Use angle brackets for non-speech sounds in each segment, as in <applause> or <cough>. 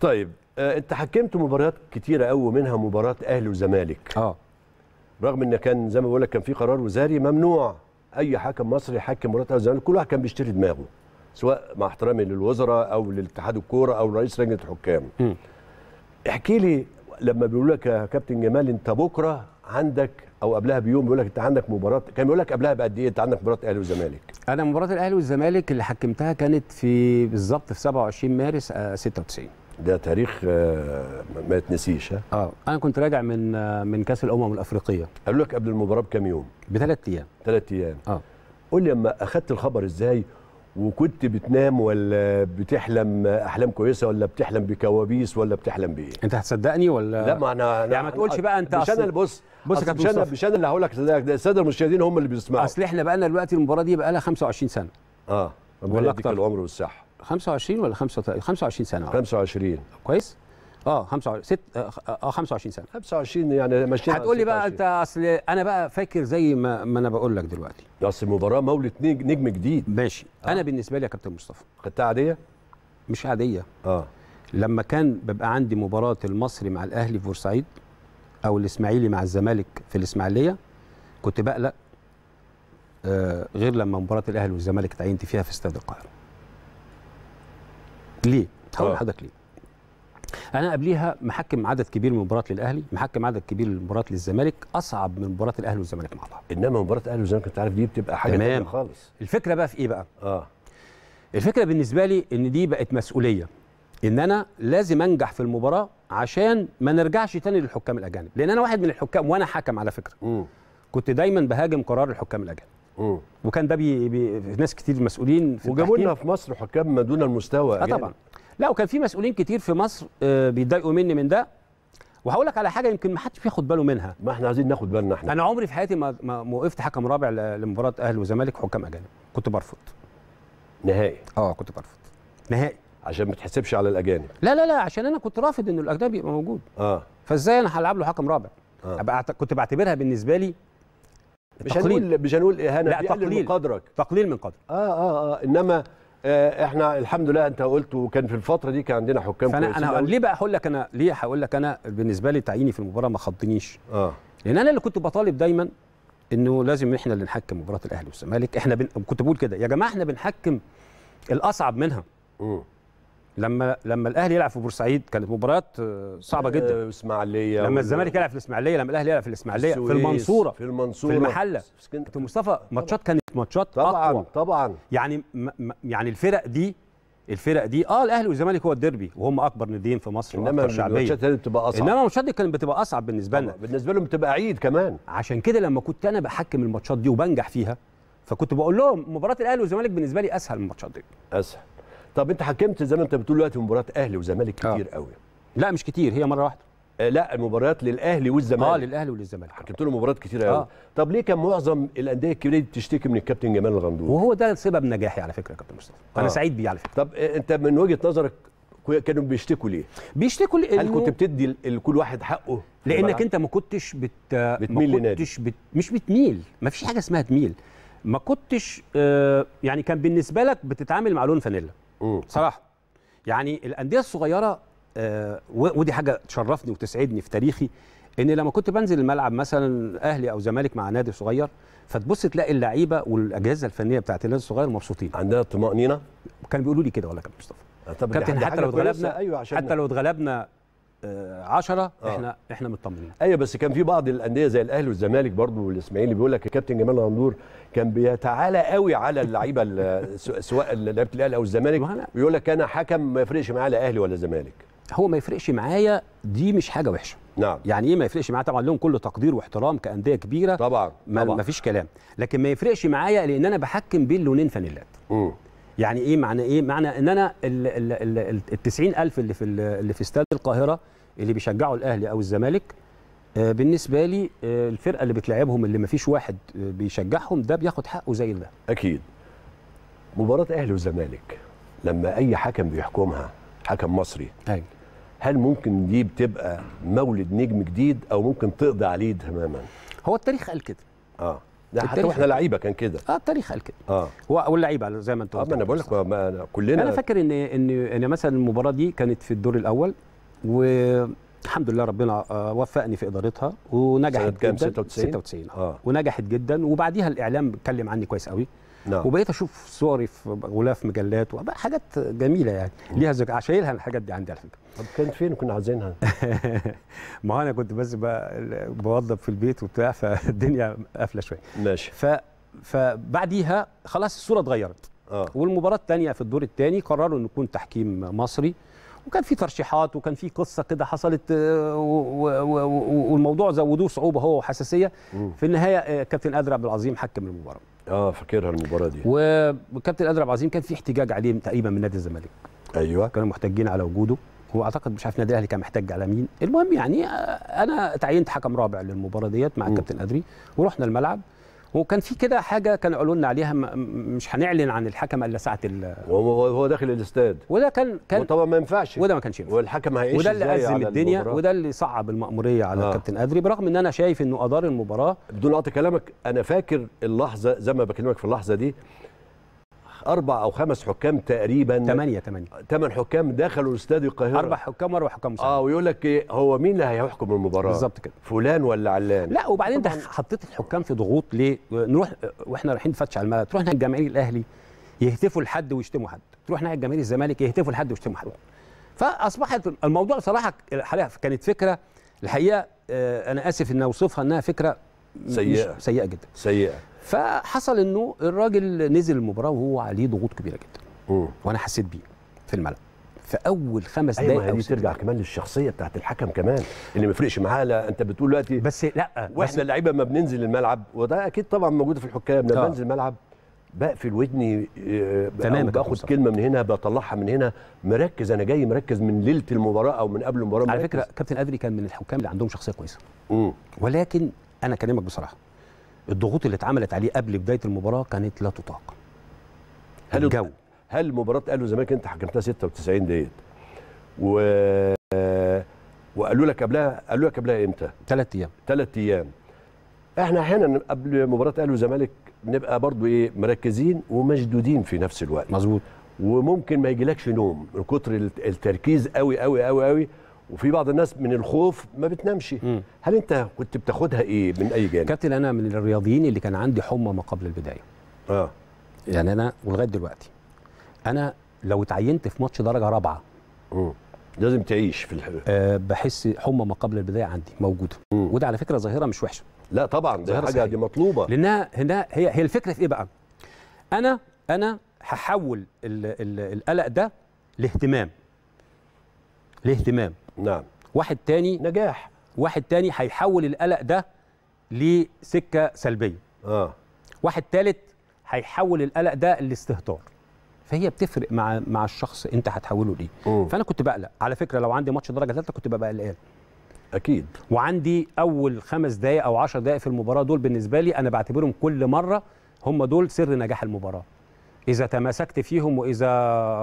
طيب آه، انت حكمت مباريات كتيره قوي منها مباراه اهلي وزمالك اه رغم ان كان زي ما بقول لك كان في قرار وزاري ممنوع اي حكم مصري يحكم مباراه أهل وزمالك كل واحد كان بيشتري دماغه سواء مع احترامي للوزراء او لاتحاد الكوره او رئيس لجنه الحكام م. احكي لي لما بيقول لك يا كابتن جمال انت بكره عندك او قبلها بيوم بيقول لك انت عندك مباراه كان بيقول لك قبلها بقد ايه انت عندك مباراه الاهلي والزمالك انا مباراه الاهلي والزمالك اللي حكمتها كانت في بالظبط في 27 مارس 96 آه، ده تاريخ آه، ما يتنسيش اه انا كنت راجع من آه، من كاس الامم الافريقيه قالوا لك قبل المباراه بكام يوم بثلاث ايام ثلاث ايام اه قول لي اما اخذت الخبر ازاي وكنت بتنام ولا بتحلم احلام كويسه ولا بتحلم بكوابيس ولا بتحلم بايه انت هتصدقني ولا لا ما انا, يعني ما تقولش بقى انت مش انا اللي بص بص يا مش انا مش انا اللي هقول لك ده الساده المشاهدين هم اللي بيسمعوا اصل احنا بقى لنا دلوقتي المباراه دي بقى لها 25 سنه اه ربنا يديك العمر والصحه 25 ولا 35 25 سنه 25 كويس اه 25 ست اه 25 آه، آه، سنه 25 يعني ماشيين هتقول لي بقى انت اصل انا بقى فاكر زي ما, ما انا بقول لك دلوقتي اصل المباراه مولد نجم جديد ماشي آه. انا بالنسبه لي يا كابتن مصطفى كانت عاديه؟ مش عاديه اه لما كان ببقى عندي مباراه المصري مع الاهلي في بورسعيد او الاسماعيلي مع الزمالك في الاسماعيليه كنت بقلق آه غير لما مباراه الاهلي والزمالك اتعينت فيها في استاد القاهره ليه؟ هقول آه. لحضرتك ليه؟ انا قبليها محكم عدد كبير من مباريات للاهلي محكم عدد كبير من مباريات للزمالك اصعب من مباراه الاهلي والزمالك مع بعض انما مباراه الاهلي والزمالك انت عارف دي بتبقى حاجه تمام خالص الفكره بقى في ايه بقى اه الفكره بالنسبه لي ان دي بقت مسؤوليه ان انا لازم انجح في المباراه عشان ما نرجعش تاني للحكام الاجانب لان انا واحد من الحكام وانا حكم على فكره م. كنت دايما بهاجم قرار الحكام الاجانب وكان ده بي بي ناس كتير مسؤولين في وجابوا لنا في مصر حكام ما دون المستوى اه يعني. طبعا لا وكان في مسؤولين كتير في مصر آه، بيتضايقوا مني من ده وهقول لك على حاجه يمكن ما حدش بياخد باله منها ما احنا عايزين ناخد بالنا احنا انا عمري في حياتي ما, ما وقفت حكم رابع لمباراه اهلي وزمالك حكام اجانب كنت برفض نهائي اه كنت برفض نهائي عشان ما تحسبش على الاجانب لا لا لا عشان انا كنت رافض ان الاجنبي يبقى موجود اه فازاي انا هلعب له حكم رابع آه. أبقى كنت بعتبرها بالنسبه لي مش هنقول مش هنقول اهانه لا تقليل من قدرك تقليل من قدرك اه اه اه انما آه احنا الحمد لله انت قلت وكان في الفتره دي كان عندنا حكام فانا انا ليه بقى هقول لك انا ليه هقول لك انا بالنسبه لي تعييني في المباراه ما خضنيش اه لان انا اللي كنت بطالب دايما انه لازم احنا اللي نحكم مباراه الاهلي والزمالك احنا بن... كنت بقول كده يا جماعه احنا بنحكم الاصعب منها امم لما لما الاهلي يلعب في بورسعيد كانت مباريات آه، صعبه جدا الاسماعيليه آه، لما الزمالك يلعب في الاسماعيليه لما الاهلي يلعب في الاسماعيليه في المنصوره في المنصوره في المحله كابتن مصطفى ماتشات كانت ماتشات طبعا أقوى. طبعا يعني يعني الفرق دي الفرق دي اه الاهلي والزمالك هو الديربي وهم اكبر ناديين في مصر انما الماتشات دي بتبقى اصعب انما الماتشات دي كانت بتبقى اصعب بالنسبه لنا بالنسبه لهم بتبقى عيد كمان عشان كده لما كنت انا بحكم الماتشات دي وبنجح فيها فكنت بقول لهم مباراه الاهلي والزمالك بالنسبه لي اسهل من الماتشات دي اسهل طب انت حكمت زي ما انت بتقول دلوقتي مباريات اهلي وزمالك آه. كتير آه. قوي لا مش كتير هي مره واحده آه لا المباريات للاهلي والزمالك اه للاهلي وللزمالك حكمت له مباريات كتير قوي آه. طب ليه كان معظم الانديه الكبيره بتشتكي من الكابتن جمال الغندور وهو ده سبب نجاحي على فكره يا كابتن مصطفى آه. انا سعيد بيه على فكره طب آه، انت من وجهه نظرك كانوا بيشتكوا ليه؟ بيشتكوا ليه؟ هل كنت بتدي لكل واحد حقه؟ لانك انت ما كنتش بت آه، بتميل ما كنتش بت... مش بتميل ما فيش حاجه اسمها تميل ما كنتش آه يعني كان بالنسبه لك بتتعامل مع لون فانيلا بصراحه يعني الانديه الصغيره آه، ودي حاجه تشرفني وتسعدني في تاريخي ان لما كنت بنزل الملعب مثلا اهلي او زمالك مع نادي صغير فتبص تلاقي اللعيبه والاجهزه الفنيه بتاعت النادي الصغير مبسوطين عندنا طمانينه كانوا بيقولوا لي كده ولا كابتن مصطفى كابتن أيوة، حتى لو اتغلبنا ايوه حتى لو اتغلبنا 10 آه. احنا آه. احنا مطمنين ايوه بس كان في بعض الانديه زي الاهلي والزمالك برضه والاسماعيلي بيقول لك الكابتن جمال غندور كان بيتعالى قوي على اللعيبه <laughs> سواء لعيبه الاهلي او الزمالك بيقول لك انا حكم ما يفرقش معايا لا اهلي ولا زمالك هو ما يفرقش معايا دي مش حاجه وحشه نعم يعني ايه ما يفرقش معايا طبعا لهم كل تقدير واحترام كانديه كبيره طبعا ما, طبعًا. ما فيش كلام لكن ما يفرقش معايا لان انا بحكم بين لونين فانيلات يعني ايه معنى ايه معنى ان انا ال 90000 اللي في اللي في استاد القاهره اللي بيشجعوا الاهلي او الزمالك آه، بالنسبه لي آه، الفرقه اللي بتلاعبهم اللي ما فيش واحد آه، بيشجعهم ده بياخد حقه زي ده اكيد مباراه اهلي وزمالك لما اي حكم بيحكمها حكم مصري أي. أيوة. هل ممكن دي بتبقى مولد نجم جديد او ممكن تقضي عليه تماما هو التاريخ قال كده اه ده حتى واحنا لعيبه كان كده اه التاريخ قال كده اه واللعيبه زي ما انت آه، قلت اه ما انا بقول لك كلنا انا فاكر ان ان ان مثلا المباراه دي كانت في الدور الاول والحمد لله ربنا آه، وفقني في ادارتها ونجحت سنة كام 96 96 آه. اه ونجحت جدا وبعديها الاعلام اتكلم عني كويس قوي نعم. وبقيت اشوف صوري في غلاف مجلات حاجات جميله يعني ليها ذكرى شايلها الحاجات دي عندي على فكره طب كانت فين كنا عايزينها؟ <laughs> ما هو انا كنت بس بقى بوضب في البيت وبتاع فالدنيا قافله شويه ماشي ف فبعديها خلاص الصوره اتغيرت آه. والمباراه الثانيه في الدور الثاني قرروا ان يكون تحكيم مصري وكان في ترشيحات وكان في قصه كده حصلت آه، والموضوع زودوه صعوبه هو وحساسيه في النهايه آه، كابتن ادرى عبد العظيم حكم المباراه اه فاكرها المباراه دي وكابتن ادرى عبد العظيم كان في احتجاج عليه تقريبا من نادي الزمالك ايوه كانوا محتجين على وجوده هو اعتقد مش عارف النادي الاهلي كان محتاج على مين المهم يعني آه، انا تعينت حكم رابع للمباراه ديت مع الكابتن ادري ورحنا الملعب وكان في كده حاجه كانوا قالوا لنا عليها مش هنعلن عن الحكم الا ساعه ال وهو داخل الاستاد وده كان كان وطبعا ما ينفعش وده ما كانش ينفع والحكم هيعيش وده اللي ازم الدنيا المباراة. وده اللي صعب الماموريه على آه. كابتن ادري برغم ان انا شايف انه ادار المباراه بدون قطع كلامك انا فاكر اللحظه زي ما بكلمك في اللحظه دي اربع او خمس حكام تقريبا ثمانيه ثمانيه ثمان حكام دخلوا استاد القاهره اربع حكام واربع حكام مساعد اه ويقول لك إيه، هو مين اللي هيحكم المباراه بالظبط كده فلان ولا علان لا وبعدين انت حطيت الحكام في ضغوط ليه نروح واحنا رايحين نفتش على الملعب تروح ناحيه الجماهير الاهلي يهتفوا لحد ويشتموا حد تروح ناحيه جماهير الزمالك يهتفوا لحد ويشتموا حد فاصبحت الموضوع صراحه كانت فكره الحقيقه آه، انا اسف ان اوصفها انها فكره سيئه سيئه جدا سيئه فحصل انه الراجل نزل المباراه وهو عليه ضغوط كبيره جدا مم. وانا حسيت بيه في الملعب في اول خمس دقائق أيوة دي ترجع كمان للشخصيه بتاعت الحكم كمان اللي ما يفرقش معاه لا انت بتقول دلوقتي بس لا واحنا يعني اللعيبه ما بننزل الملعب وده اكيد طبعا موجوده في الحكام لما آه. بنزل الملعب بقفل ودني آه، تمام باخد كلمه من هنا بطلعها من هنا مركز انا جاي مركز من ليله المباراه او من قبل المباراه على فكره كابتن ادري كان من الحكام اللي عندهم شخصيه كويسه مم. ولكن انا اكلمك بصراحه الضغوط اللي اتعملت عليه قبل بدايه المباراه كانت لا تطاق هل الجو هل مباراه اهلي والزمالك انت حكمتها 96 ديت و وقالوا لك قبلها قالوا لك قبلها امتى؟ ثلاث ايام ثلاث ايام احنا احيانا قبل مباراه اهلي والزمالك نبقى برضو ايه مركزين ومشدودين في نفس الوقت مظبوط وممكن ما يجيلكش نوم من كتر التركيز قوي قوي قوي قوي وفي بعض الناس من الخوف ما بتنامش هل انت كنت بتاخدها ايه من اي جانب كابتن انا من الرياضيين اللي كان عندي حمى ما قبل البدايه اه يعني انا ولغايه دلوقتي انا لو اتعينت في ماتش درجه رابعه م. لازم تعيش في الحلو أه بحس حمى ما قبل البدايه عندي موجوده مم. وده على فكره ظاهره مش وحشه لا طبعا دي حاجه صحيح. دي مطلوبه لانها هنا هي هي الفكره في ايه بقى انا انا هحول القلق ده لاهتمام لاهتمام نعم واحد تاني نجاح واحد تاني هيحول القلق ده لسكه سلبيه اه واحد تالت هيحول القلق ده لاستهتار فهي بتفرق مع مع الشخص انت هتحوله ليه فانا كنت بقلق على فكره لو عندي ماتش درجه ثالثه كنت ببقى قلقان اكيد وعندي اول خمس دقائق او 10 دقائق في المباراه دول بالنسبه لي انا بعتبرهم كل مره هم دول سر نجاح المباراه اذا تماسكت فيهم واذا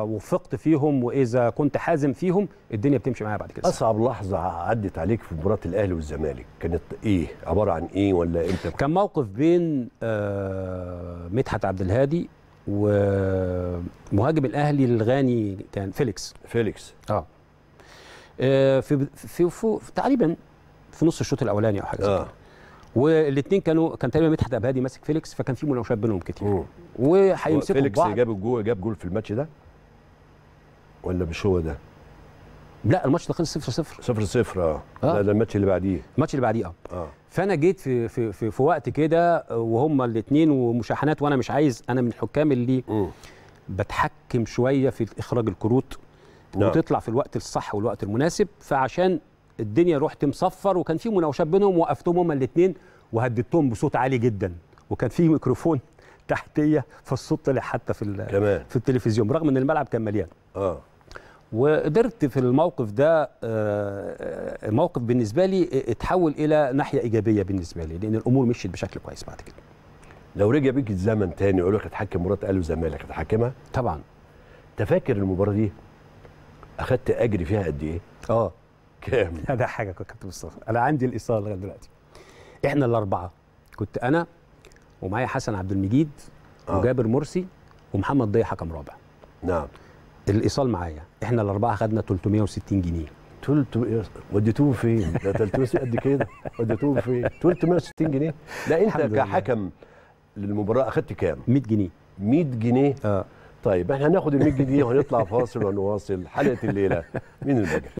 وفقت فيهم واذا كنت حازم فيهم الدنيا بتمشي معايا بعد كده اصعب لحظه عدت عليك في مباراه الاهلي والزمالك كانت ايه عباره عن ايه ولا امتى كان موقف بين آه مدحت عبد الهادي ومهاجم الاهلي الغاني كان فيليكس فيليكس اه, آه في, في, في, في تقريبا في نص الشوط الاولاني او حاجه زي آه. كده والاثنين كانوا كان تقريبا مدحت ابهادي ماسك فيليكس فكان في مناوشات بينهم كتير وهيمسكوا فيليكس بعض. جاب الجول جاب جول في الماتش ده ولا مش هو ده؟ لا الماتش ده خلص 0 0 0 0 اه لا ده الماتش اللي بعديه الماتش اللي بعديه اه, آه. فانا جيت في في في, في وقت كده وهما الاثنين ومشاحنات وانا مش عايز انا من الحكام اللي م. بتحكم شويه في اخراج الكروت نعم. وتطلع في الوقت الصح والوقت المناسب فعشان الدنيا رحت مصفر وكان في مناوشات بينهم وقفتهم هما الاثنين وهددتهم بصوت عالي جدا وكان في ميكروفون تحتيه فالصوت طلع حتى في في التلفزيون رغم ان الملعب كان مليان اه وقدرت في الموقف ده آه، موقف بالنسبه لي اتحول الى ناحيه ايجابيه بالنسبه لي لان الامور مشيت بشكل كويس بعد كده لو رجع بيك الزمن تاني يقول لك اتحكم مرات قالوا زمالك هتحكمها طبعا انت فاكر المباراه دي اخدت اجري فيها قد ايه اه كام؟ ده حاجه كابتن مصطفى انا عندي الايصال لغايه دلوقتي احنا الاربعه كنت انا ومعايا حسن عبد المجيد آه. وجابر مرسي ومحمد ضي حكم رابع نعم الايصال معايا احنا الاربعه خدنا 360 جنيه تلت وديتوهم فين؟ ده 300 قد كده وديتوه فين؟ 360 جنيه؟ لا انت كحكم للمباراه اخدت كام؟ 100 جنيه 100 جنيه؟ اه طيب احنا هناخد ال 100 جنيه وهنطلع فاصل ونواصل حلقه الليله من البجر